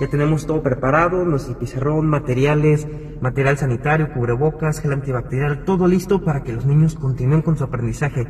Ya tenemos todo preparado, nuestro pizarrón, materiales, material sanitario, cubrebocas, gel antibacterial, todo listo para que los niños continúen con su aprendizaje.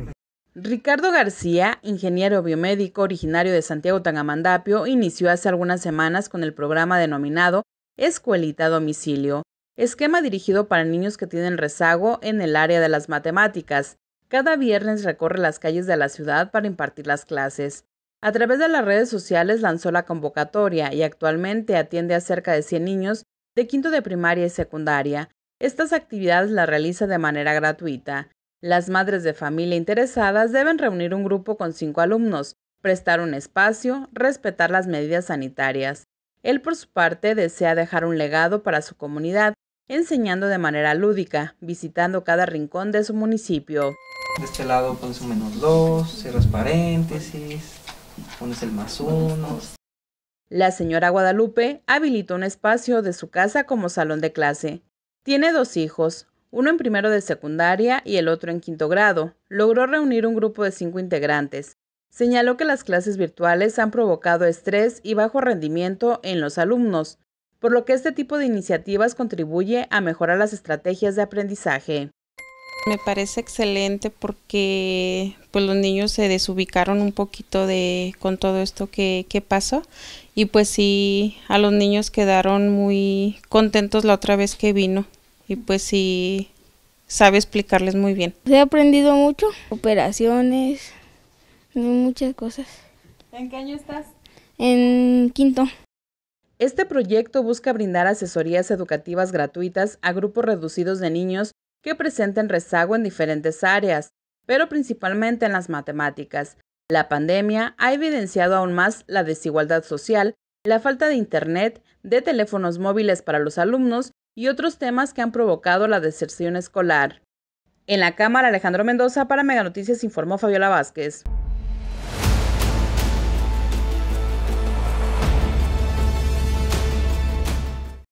Ricardo García, ingeniero biomédico originario de Santiago Tangamandapio, inició hace algunas semanas con el programa denominado Escuelita a Domicilio, esquema dirigido para niños que tienen rezago en el área de las matemáticas. Cada viernes recorre las calles de la ciudad para impartir las clases. A través de las redes sociales lanzó la convocatoria y actualmente atiende a cerca de 100 niños de quinto de primaria y secundaria. Estas actividades las realiza de manera gratuita. Las madres de familia interesadas deben reunir un grupo con cinco alumnos, prestar un espacio, respetar las medidas sanitarias. Él por su parte desea dejar un legado para su comunidad, enseñando de manera lúdica, visitando cada rincón de su municipio. De este lado menos dos, cierras paréntesis, pones el más uno. La señora Guadalupe habilitó un espacio de su casa como salón de clase. Tiene dos hijos, uno en primero de secundaria y el otro en quinto grado. Logró reunir un grupo de cinco integrantes. Señaló que las clases virtuales han provocado estrés y bajo rendimiento en los alumnos, por lo que este tipo de iniciativas contribuye a mejorar las estrategias de aprendizaje. Me parece excelente porque pues los niños se desubicaron un poquito de con todo esto que, que pasó y pues sí a los niños quedaron muy contentos la otra vez que vino y pues sí sabe explicarles muy bien. He aprendido mucho, operaciones, muchas cosas. ¿En qué año estás? En quinto. Este proyecto busca brindar asesorías educativas gratuitas a grupos reducidos de niños que presenten rezago en diferentes áreas, pero principalmente en las matemáticas. La pandemia ha evidenciado aún más la desigualdad social, la falta de Internet, de teléfonos móviles para los alumnos y otros temas que han provocado la deserción escolar. En la Cámara, Alejandro Mendoza para Meganoticias informó Fabiola Vázquez.